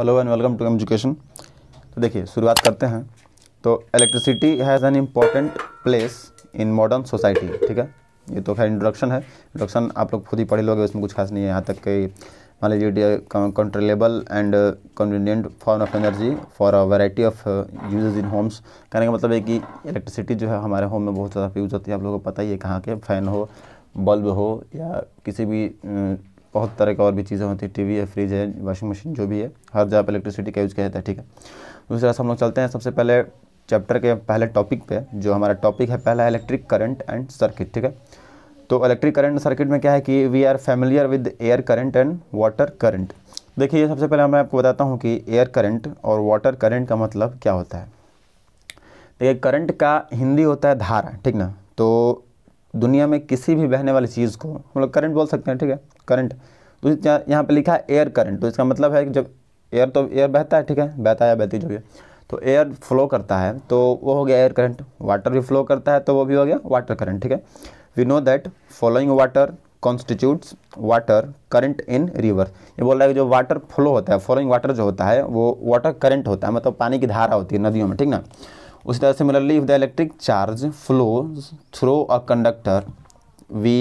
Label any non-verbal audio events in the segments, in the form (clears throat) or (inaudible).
hello and welcome to education तो देखिए शुरुआत करते हैं तो electricity has an important place in modern society ठीक है ये तो खैर इंट्रोडक्शन है इंट्रोडक्शन आप लोग खुद ही पढ़े लोगे उसमें कुछ खास नहीं है यहाँ तक कि मान लीजिए controllable and convenient form of energy for a variety of uses in homes कहने का मतलब है कि इलेक्ट्रिसिटी जो है हमारे होम में बहुत ज़्यादा यूज होती है आप लोगों को पता ही है कहाँ के फ़ैन हो बल्ब हो या किसी भी uh, बहुत तरह की और भी चीज़ें होती है टीवी है फ्रिज है वॉशिंग मशीन जो भी है हर जगह पर इलेक्ट्रिसिटी का यूज़ किया जाता है ठीक है दूसरा हम लोग चलते हैं सबसे पहले चैप्टर के पहले टॉपिक पे जो हमारा टॉपिक है पहला इलेक्ट्रिक करंट एंड सर्किट ठीक है तो इलेक्ट्रिक करंट सर्किट में क्या है कि we are familiar with air current and water current देखिए ये सबसे पहले मैं आपको बताता हूँ कि एयर करंट और वाटर करंट का मतलब क्या होता है देखिए करंट का हिंदी होता है धारा ठीक ना तो दुनिया में किसी भी बहने वाली चीज़ को हम लोग करंट बोल सकते हैं ठीक है करंट तो यहाँ पे लिखा है एयर करंट तो इसका मतलब है कि जब एयर तो एयर बहता है ठीक है बहता या बहती जो भी तो एयर फ्लो करता है तो वो हो गया एयर करंट वाटर भी फ्लो करता है तो वो भी हो गया वाटर करंट ठीक है we know that following water constitutes water current in river ये बोल रहा है कि जो वाटर फ्लो होता है फॉलोइंग वाटर जो होता है वो वाटर करंट होता है मतलब पानी की धारा होती है नदियों में ठीक ना उसी तरह similarly if the electric charge flow through a conductor we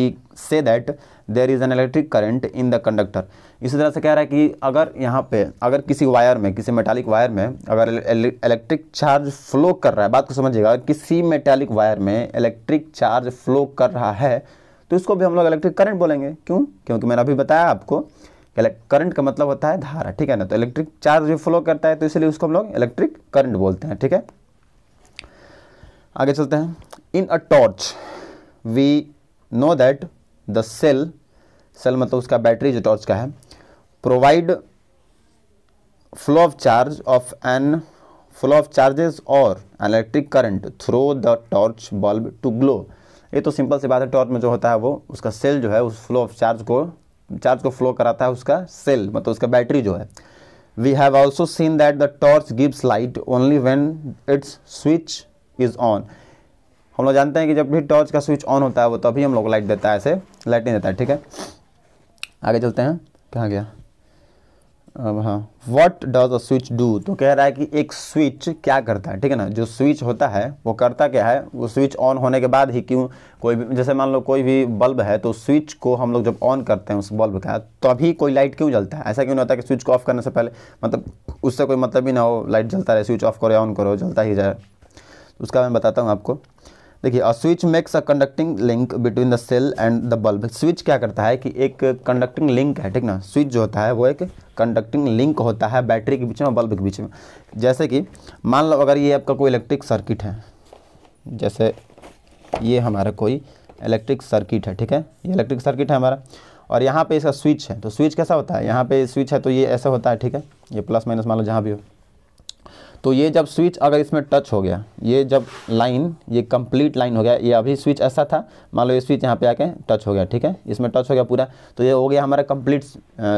say that there is an electric current in the conductor इसी तरह से कह रहा है कि अगर यहाँ पे अगर किसी वायर में किसी मेटालिक वायर में अगर इलेक्ट्रिक चार्ज फ्लो कर रहा है बात को समझिएगा अगर किसी मेटालिक वायर में इलेक्ट्रिक चार्ज फ्लो कर रहा है तो इसको भी हम लोग इलेक्ट्रिक करंट बोलेंगे क्यों क्योंकि मैंने अभी बताया आपको करंट का मतलब होता है धारा ठीक है ना तो इलेक्ट्रिक चार्ज भी फ्लो करता है तो इसलिए उसको हम लोग इलेक्ट्रिक करंट बोलते हैं ठीक है आगे चलते हैं in a torch we know that the cell cell मतलब उसका बैटरी जो टॉर्च का है provide flow of charge of an flow of charges और electric current through the torch bulb to glow ये तो सिंपल सी बात है टॉर्च में जो होता है वो उसका सेल जो है उस फ्लो ऑफ चार्ज को चार्ज को फ्लो कराता है उसका सेल मतलब उसका बैटरी जो है we have also seen that the torch gives light only when its switch is on हम लोग जानते हैं कि जब भी टॉर्च का स्विच ऑन होता है वो तभी हम लोग लाइट देता है ऐसे लाइट नहीं देता है ठीक है आगे चलते हैं कहाँ गया अब हाँ what does a switch do तो कह रहा है कि एक स्विच क्या करता है ठीक है ना जो स्विच होता है वो करता क्या है वो स्विच ऑन होने के बाद ही क्यों कोई भी जैसे मान लो कोई भी बल्ब है तो स्विच को हम लोग जब ऑन करते हैं उस बल्ब का तभी तो कोई लाइट क्यों जलता है ऐसा क्यों नहीं होता कि स्विच को ऑफ करने से पहले मतलब उससे कोई मतलब ही ना हो लाइट जलता रहे स्विच ऑफ करो या ऑन करो जलता ही जाए तो उसका मैं बताता हूँ आपको देखिए a switch makes a conducting link between the cell and the bulb switch क्या करता है कि एक कंडक्टिंग लिंक है ठीक ना स्विच जो होता है वो एक कंडक्टिंग लिंक होता है बैटरी के बीच में बल्ब के बीच में जैसे कि मान लो अगर ये आपका कोई इलेक्ट्रिक सर्किट है जैसे ये हमारा कोई इलेक्ट्रिक सर्किट है ठीक है ये इलेक्ट्रिक सर्किट है हमारा और यहाँ पे इसका स्विच है तो स्विच कैसा होता है यहाँ पे स्विच है तो ये ऐसा होता है ठीक है ये प्लस माइनस मान लो जहाँ भी हो तो ये जब स्विच अगर इसमें टच हो गया ये जब लाइन ये कंप्लीट लाइन हो गया ये अभी स्विच ऐसा था मान लो ये स्विच यहाँ पे आके टच हो गया ठीक है इसमें टच हो गया पूरा तो ये हो गया हमारा कंप्लीट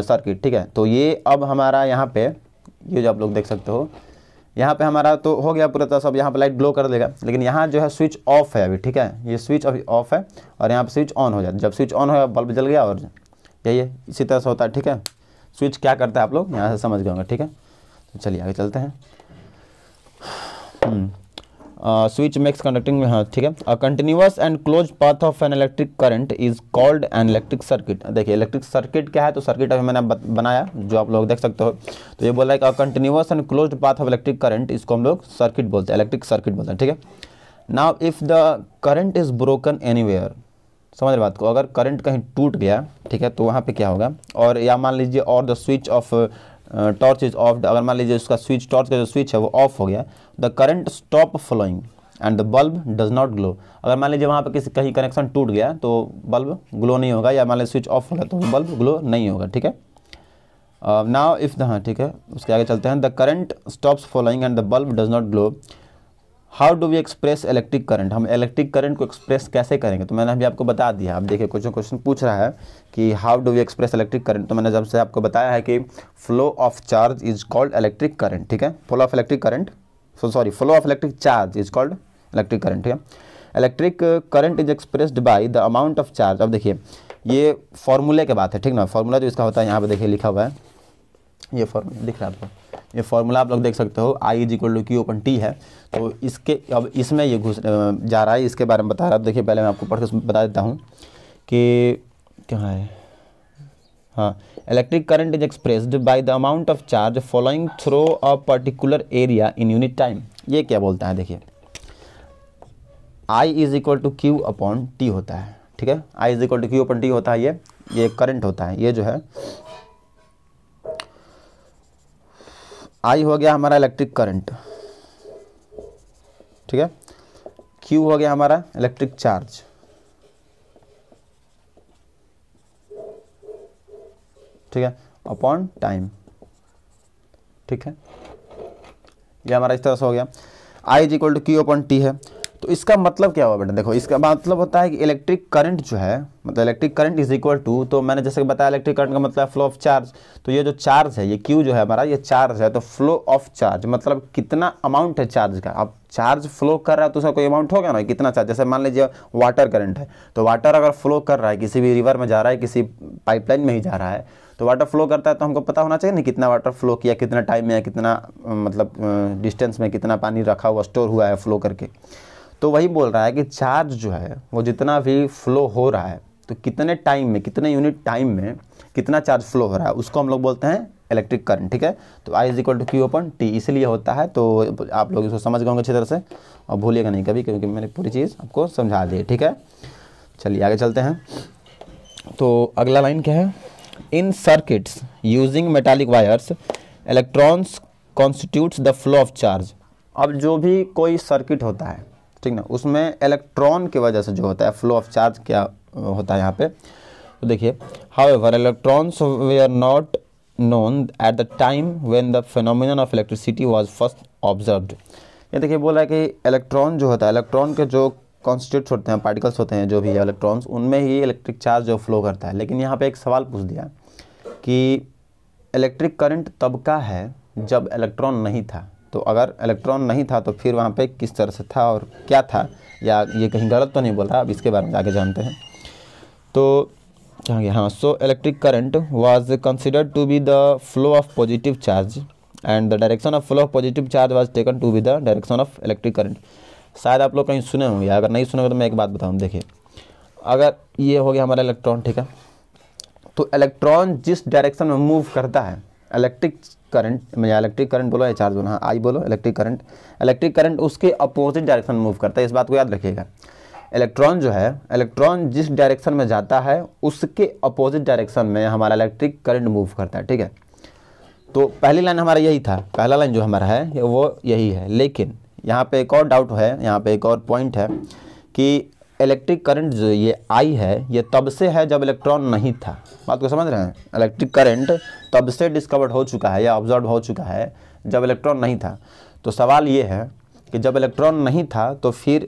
सर्किट ठीक है तो ये अब हमारा यहाँ पे ये जो आप लोग देख सकते हो यहाँ पे हमारा तो हो गया पूरा तरह सब यहाँ पर लाइट ग्लो कर देगा लेकिन यहाँ जो है स्विच ऑफ है अभी ठीक है ये स्विच अभी ऑफ है और यहाँ पर स्विच ऑन हो जाता है जब स्विच ऑन गया बल्ब जल गया और यही इसी तरह से होता है ठीक है स्विच क्या करता है आप लोग यहाँ से समझ गए होंगे ठीक है तो चलिए आगे चलते हैं स्विच मेक्स कंडक्टिंग में हाँ ठीक है a continuous and close path of an electric current is called an electric circuit देखिए इलेक्ट्रिक सर्किट क्या है तो सर्किट अभी मैंने बनाया जो आप लोग देख सकते हो तो ये बोला है कि a continuous and close path of electric current इसको हम लोग सर्किट बोलते हैं इलेक्ट्रिक सर्किट बोलते हैं ठीक है now if the current is broken any समझ रहे बात को अगर करंट कहीं टूट गया ठीक है तो वहाँ पे क्या होगा और या मान लीजिए और the switch of torch is off अगर मान लीजिए उसका स्विच टॉर्च का जो स्विच है वो ऑफ हो गया the current stop flowing and the bulb does not glow अगर मान लीजिए वहाँ पर किसी कहीं कनेक्शन टूट गया तो बल्ब ग्लो नहीं होगा या मान लीजिए स्विच ऑफ हो गया तो बल्ब ग्लो नहीं होगा ठीक है नाव इफ़ द हाँ ठीक है उसके आगे चलते हैं the current stops following and the bulb does not glow how do we express electric current हम इलेक्ट्रिक करंट को एक्सप्रेस कैसे करेंगे तो मैंने अभी आपको बता दिया आप देखिए कुछ क्वेश्चन पूछ रहा है कि how do we express electric current तो मैंने जब से आपको बताया है कि flow of charge is called electric current ठीक है flow of electric current so sorry flow of electric charge is called electric current ठीक है electric current is expressed by the amount of charge अब देखिए ये फॉर्मूले के बात है ठीक ना फॉर्मूला जो इसका होता है यहाँ पर देखिए लिखा हुआ है ये फॉर्मूला दिख रहा है आपको ये फॉर्मूला आप लोग देख सकते हो I is equal to Q upon T है तो इसके अब इसमें ये घुस जा रहा है इसके बारे में बता रहा है देखिए पहले मैं आपको पढ़ के बता देता हूँ कि क्या है हाँ electric current is expressed by the amount of charge following through a particular area in unit time ये क्या बोलता है देखिए I is equal to Q upon T होता है ठीक है I is equal to Q upon T होता है ये ये करंट होता है ये जो है आई हो गया हमारा इलेक्ट्रिक करंट ठीक है क्यू हो गया हमारा इलेक्ट्रिक चार्ज ठीक है अपॉन टाइम ठीक है ये हमारा इस तरह से हो गया I is equal to Q upon T है तो इसका मतलब क्या हुआ बेटा देखो इसका मतलब होता है कि इलेक्ट्रिक करंट जो है मतलब electric current is equal to तो मैंने जैसे बताया इलेक्ट्रिक करंट का मतलब फ्लो ऑफ चार्ज तो ये जो चार्ज है ये क्यू जो है हमारा ये चार्ज है तो फ्लो ऑफ चार्ज मतलब कितना अमाउंट है चार्ज का अब चार्ज फ्लो कर रहा है तो उसका कोई अमाउंट हो गया ना कितना चार्ज जैसे मान लीजिए वाटर करंट है तो वाटर अगर फ्लो कर रहा है किसी भी रिवर में जा रहा है किसी पाइपलाइन में ही जा रहा है तो वाटर फ्लो करता है तो हमको पता होना चाहिए ना कितना वाटर फ्लो किया कितना टाइम में या कितना मतलब डिस्टेंस में कितना पानी रखा हुआ स्टोर हुआ है फ्लो करके तो वही बोल रहा है कि चार्ज जो है वो जितना भी फ्लो हो रहा है तो कितने टाइम में कितने यूनिट टाइम में कितना चार्ज फ्लो हो रहा है उसको हम लोग बोलते हैं इलेक्ट्रिक करंट ठीक है तो I is equal to Q upon T इसलिए होता है तो आप लोग इसको समझ गए होंगे अच्छी तरह से और भूलिएगा नहीं कभी क्योंकि मैंने पूरी चीज़ आपको समझा दी ठीक है चलिए आगे चलते हैं तो अगला लाइन क्या है in circuits using metallic wires electrons constitutes the flow of charge अब जो भी कोई सर्किट होता है ठीक ना उसमें इलेक्ट्रॉन की वजह से जो होता है फ्लो ऑफ चार्ज क्या होता है यहाँ पे तो देखिए however electrons they are not known at the time when the phenomenon of electricity was first observed ये देखिए बोला है कि इलेक्ट्रॉन जो होता है इलेक्ट्रॉन के जो कॉन्स्टिट्यूट होते हैं पार्टिकल्स होते हैं जो भी है इलेक्ट्रॉन्स उनमें ही इलेक्ट्रिक चार्ज जो फ्लो करता है लेकिन यहाँ पे एक सवाल पूछ दिया कि इलेक्ट्रिक करंट तब का है जब इलेक्ट्रॉन नहीं था तो अगर इलेक्ट्रॉन नहीं था तो फिर वहाँ पे किस तरह से था और क्या था या ये कहीं गलत तो नहीं बोल रहा अब इसके बारे में आगे जानते हैं तो क्या गया हाँ so electric current was considered to be the flow of positive charge and the direction of flow of positive charge was taken to be the direction of electric current शायद आप लोग कहीं सुने होंगे अगर नहीं सुने तो मैं एक बात बताऊँ देखिए अगर ये हो गया हमारा इलेक्ट्रॉन ठीक है तो इलेक्ट्रॉन जिस डायरेक्शन में मूव करता है इलेक्ट्रिक करंट मैं इलेक्ट्रिक करंट बोलो या चार्ज बोलो हाँ आई बोलो इलेक्ट्रिक करंट इलेक्ट्रिक करंट उसके अपोजिट डायरेक्शन में मूव करता है इस बात को याद रखिएगा इलेक्ट्रॉन जो है इलेक्ट्रॉन जिस डायरेक्शन में जाता है उसके अपोजिट डायरेक्शन में हमारा इलेक्ट्रिक करंट मूव करता है ठीक है तो पहली लाइन हमारा यही था पहला लाइन जो हमारा है वो यही है लेकिन यहाँ पर एक और डाउट है यहाँ पर एक और पॉइंट है कि इलेक्ट्रिक करंट जो ये आई है ये तब से है जब इलेक्ट्रॉन नहीं था बात को समझ रहे हैं इलेक्ट्रिक करंट तब से डिस्कवर्ड हो चुका है या ऑब्जर्व हो चुका है जब इलेक्ट्रॉन नहीं था तो सवाल ये है कि जब इलेक्ट्रॉन नहीं था तो फिर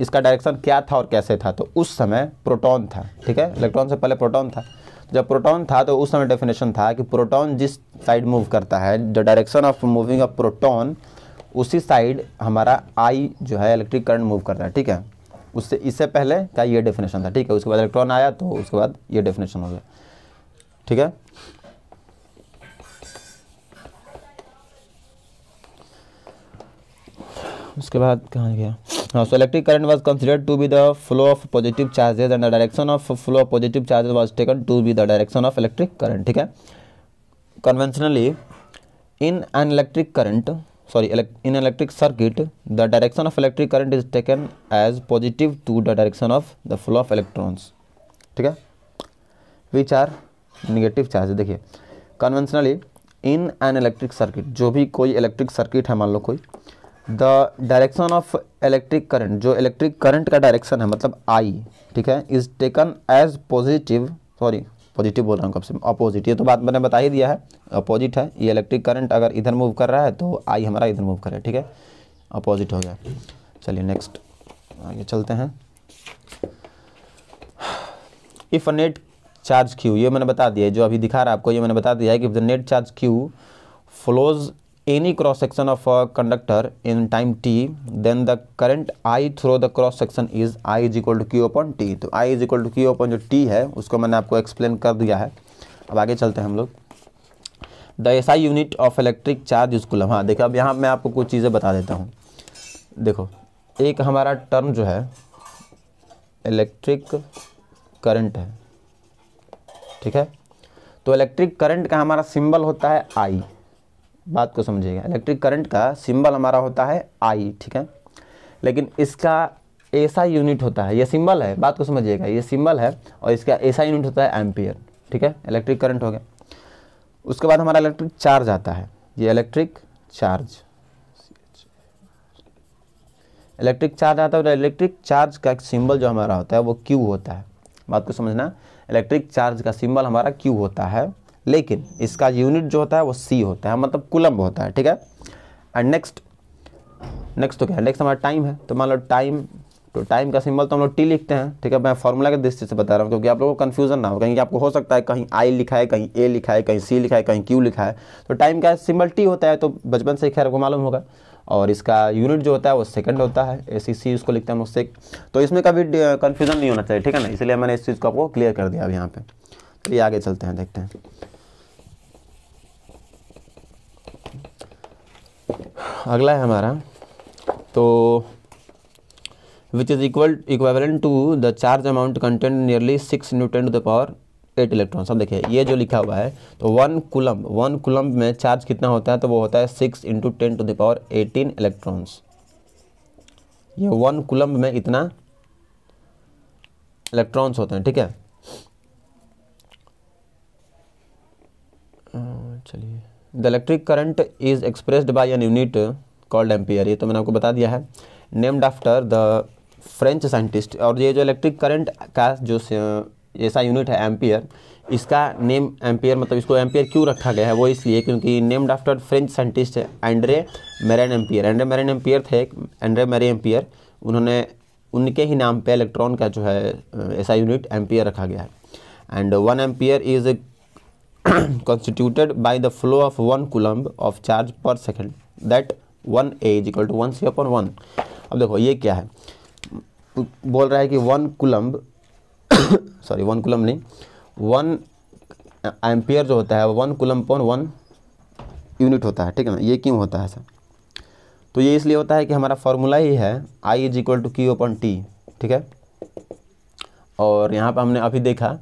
इसका डायरेक्शन क्या था और कैसे था तो उस समय प्रोटॉन था ठीक है इलेक्ट्रॉन से पहले प्रोटॉन था जब प्रोटॉन था तो उस समय डेफिनेशन था कि प्रोटॉन जिस साइड मूव करता है the direction of moving of proton उसी साइड हमारा आई जो है इलेक्ट्रिक करंट मूव करता है ठीक है उससे इससे पहले का ये डेफिनेशन था ठीक है उसके बाद इलेक्ट्रॉन आया तो उसके बाद ये डेफिनेशन हो गया ठीक है उसके बाद कहाँ गया हाँ so electric current was considered to be the flow of positive charges and the direction of flow of positive charges was taken to be the direction of electric current ठीक है conventionally in an electric current sorry in electric circuit the direction of electric current is taken as positive to the direction of the flow of electrons ठीक है which are negative charge देखिए conventionally in an electric circuit जो भी कोई electric circuit है मान लो कोई the direction of electric current जो इलेक्ट्रिक करंट का डायरेक्शन है मतलब आई ठीक है is taken as positive sorry positive बोल रहा हूँ कब से अपोजिट ये तो बात मैंने बता ही दिया है अपोजिट है ये इलेक्ट्रिक करंट अगर इधर मूव कर रहा है तो आई हमारा इधर मूव करे ठीक है अपोजिट हो गया चलिए नेक्स्ट आगे चलते हैं if a net charge Q ये मैंने बता दिया है जो अभी दिखा रहा है आपको ये मैंने बता दिया है कि if the net charge Q flows any cross section of a conductor in time T then the current I through the cross section is I is equal to q upon t तो I is equal to q upon जो t है उसको मैंने आपको explain कर दिया है अब आगे चलते हैं हम लोग the S I unit of electric charge स्कूल हाँ देखिए अब यहाँ मैं आपको कुछ चीज़ें बता देता हूँ देखो एक हमारा टर्म जो है इलेक्ट्रिक करंट है ठीक है तो इलेक्ट्रिक करंट का हमारा सिंबल होता है आई बात को समझिएगा इलेक्ट्रिक करंट का सिंबल हमारा होता है आई ठीक है लेकिन इसका ऐसा यूनिट होता है ये सिंबल है बात को समझिएगा ये सिंबल है और इसका ऐसा यूनिट होता है एम्पियर ठीक है इलेक्ट्रिक करंट हो गया उसके बाद हमारा इलेक्ट्रिक चार्ज आता है ये इलेक्ट्रिक चार्ज इलेक्ट्रिक चार्ज आता है तो इलेक्ट्रिक चार्ज का एक सिंबल जो हमारा होता है वो क्यू होता है बात को समझना इलेक्ट्रिक चार्ज का सिंबल हमारा क्यू होता है लेकिन इसका यूनिट जो होता है वो सी होता है मतलब कुलम्ब होता है ठीक है एंड नेक्स्ट नेक्स्ट तो क्या है नेक्स्ट हमारा टाइम है तो मान लो टाइम तो टाइम का सिंबल तो हम लोग टी लिखते हैं ठीक है मैं फॉर्मूला के दृष्टि से बता रहा हूँ क्योंकि आप लोगों को कन्फ्यूजन ना हो कहीं आपको हो सकता है कहीं आई लिखा है कहीं ए लिखा है कहीं सी लिखा है कहीं क्यू लिखा है तो टाइम का सिंबल टी होता है तो बचपन से खैर आपको मालूम होगा और इसका यूनिट जो होता है वो सेकंड होता है ए सी सी उसको लिखते हैं मुझसे तो इसमें कभी कन्फ्यूजन नहीं होना चाहिए ठीक है ना इसलिए मैंने इस चीज़ को आपको क्लियर कर दिया अब यहाँ पर चलिए तो आगे चलते हैं देखते हैं अगला है हमारा तो which is equal equivalent to the charge amount content nearly six newton to the power eight electron अब देखिए ये जो लिखा हुआ है तो वन कुलम वन कुलम में चार्ज कितना होता है तो वो होता है six into ten to the power eighteen electrons ये वन कुलम में इतना इलेक्ट्रॉन्स होते हैं ठीक है चलिए the electric current is expressed by an unit called ampere ये तो मैंने आपको बता दिया है named after the French scientist और ये जो इलेक्ट्रिक करंट का जो ऐसा यूनिट है एम्पियर इसका नेम एम्पियर मतलब इसको एम्पियर क्यों रखा गया है वो इसलिए क्योंकि named after French scientist Andre Marie Ampere Andre Marie Ampere थे एंड्रे मेरे एम्पियर उन्होंने उनके ही नाम पे इलेक्ट्रॉन का जो है ऐसा यूनिट एम्पियर रखा गया है and one ampere is (clears throat) constituted by the flow of one coulomb of charge per second that one A is equal to one C upon one अब देखो ये क्या है बोल रहा है कि one coulomb sorry one coulomb नहीं वन एम्पियर जो होता है one coulomb per one unit होता है ठीक है ना ये क्यों होता है सर तो ये इसलिए होता है कि हमारा फॉर्मूला ही है I is equal to Q upon T ठीक है और यहाँ पर हमने अभी देखा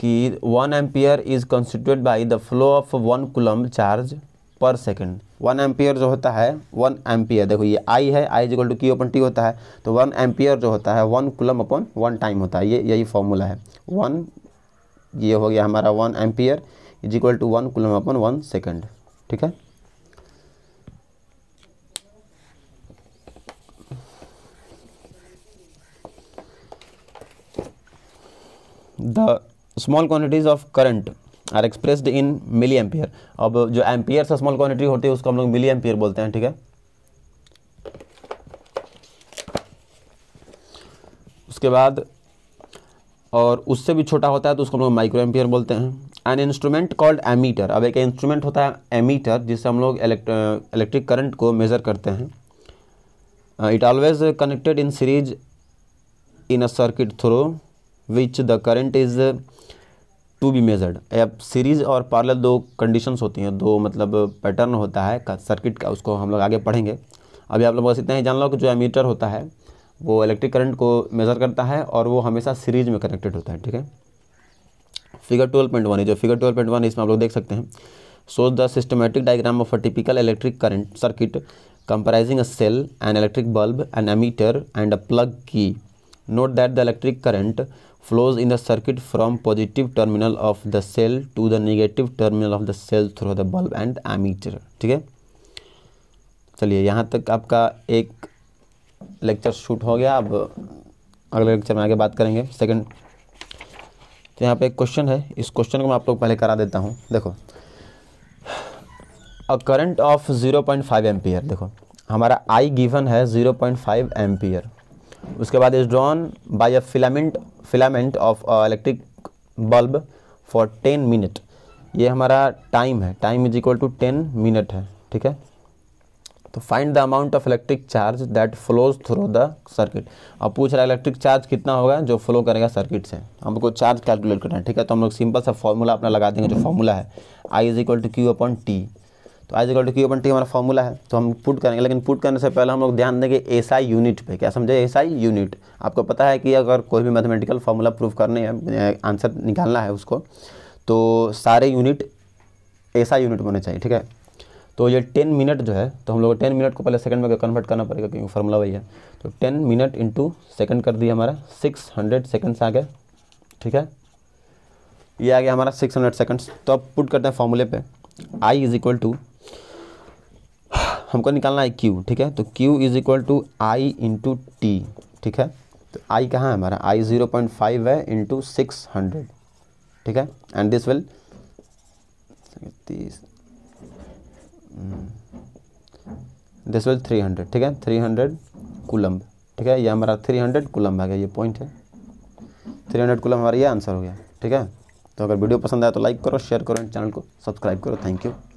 कि one ampere is constitute by the flow of one coulomb charge per second one ampere जो होता है वन एम्पियर देखो ये आई है आई इजिकल टू की ओपन टी होता है तो वन एम्पियर जो होता है one coulomb upon one time होता है ये यही फॉर्मूला है वन ये हो गया हमारा one ampere is equal to one coulomb upon one second ठीक है small quantities of current are expressed in milliampere अब जो एम्पियर से स्मॉल क्वान्टिटी होती है उसको हम लोग मिली एम्पियर बोलते हैं ठीक है उसके बाद और उससे भी छोटा होता है तो उसको हम लोग माइक्रो एम्पियर बोलते हैं एन इंस्ट्रूमेंट कॉल्ड एमीटर अब एक इंस्ट्रूमेंट होता है एमीटर जिससे हम लोग इलेक्ट्रिक करंट को मेज़र करते हैं it always connected in series in a circuit through which the current is to be measured अब सीरीज़ और पार्लर दो कंडीशंस होती हैं दो मतलब पैटर्न होता है सर्किट का उसको हम लोग आगे पढ़ेंगे अभी आप लोग बस इतना ही जान लो कि जो एमीटर होता है वो इलेक्ट्रिक करंट को मेज़र करता है और वो हमेशा सीरीज में कनेक्टेड होता है ठीक है फिगर ट्वेल्व पॉइंट वन है जो फिगर ट्वेल्व पॉइंट वन इसमें आप लोग देख सकते हैं so the systematic diagram of a typical electric current circuit comprising a cell and electric bulb an ammeter and a plug key note that the electric current flows in the circuit from positive terminal of the cell to the negative terminal of the cell through the bulb and ammeter ठीक है चलिए यहाँ तक आपका एक lecture shoot हो गया अब अगले लेक्चर में आगे बात करेंगे सेकंड तो यहाँ पे एक क्वेश्चन है इस क्वेश्चन को मैं आप लोग पहले करा देता हूँ देखो अ करंट ऑफ 0.5 एम्पियर देखो हमारा आई गिवन है 0.5 एम्पियर उसके बाद is drawn by a filament filament of electric bulb for ten minute ये हमारा टाइम है time is equal to ten minute है ठीक है तो find the amount of electric charge that flows through the circuit अब पूछ रहा है इलेक्ट्रिक चार्ज कितना होगा जो फ्लो करेगा सर्किट से हमको चार्ज कैलकुलेट करना है ठीक है तो हम लोग सिंपल सा फॉर्मूला अपना लगा देंगे जो फॉर्मूला है I is equal to Q upon T तो आज equal to Q upon T हमारा फॉर्मूला है तो हम पुट करेंगे लेकिन पुट करने से पहले हम लोग ध्यान देंगे एसआई यूनिट पे क्या समझे एसआई यूनिट आपको पता है कि अगर कोई भी मैथमेटिकल फॉर्मूला प्रूफ करने है आंसर निकालना है उसको तो सारे यूनिट एसआई यूनिट होने चाहिए ठीक है तो ये टेन मिनट जो है तो हम लोग टेन मिनट को पहले सेकंड में कन्वर्ट करना पड़ेगा क्योंकि फार्मूला वही है तो टेन मिनट इंटू सेकंड कर दिया हमारा सिक्स हंड्रेड सेकेंड्स आ गए ठीक है ये आ गया हमारा सिक्स हंड्रेड सेकेंड्स तो अब पुट करते हैं फॉर्मूले पे आई इज़ इक्वल टू हमको निकालना है क्यू ठीक है तो Q is equal to I into T ठीक है तो आई कहाँ है हमारा आई ज़ीरो पॉइंट फाइव है इंटू सिक्स हंड्रेड ठीक है एंड दिस विल तीस दिस विल थ्री हंड्रेड ठीक है थ्री हंड्रेड कुलम्ब ठीक है ये हमारा थ्री हंड्रेड कुलम्ब आ गया ये पॉइंट है थ्री हंड्रेड कुलम्ब हमारा ये आंसर हो गया ठीक है तो अगर वीडियो पसंद आया तो लाइक करो शेयर करो एंड चैनल को सब्सक्राइब करो थैंक यू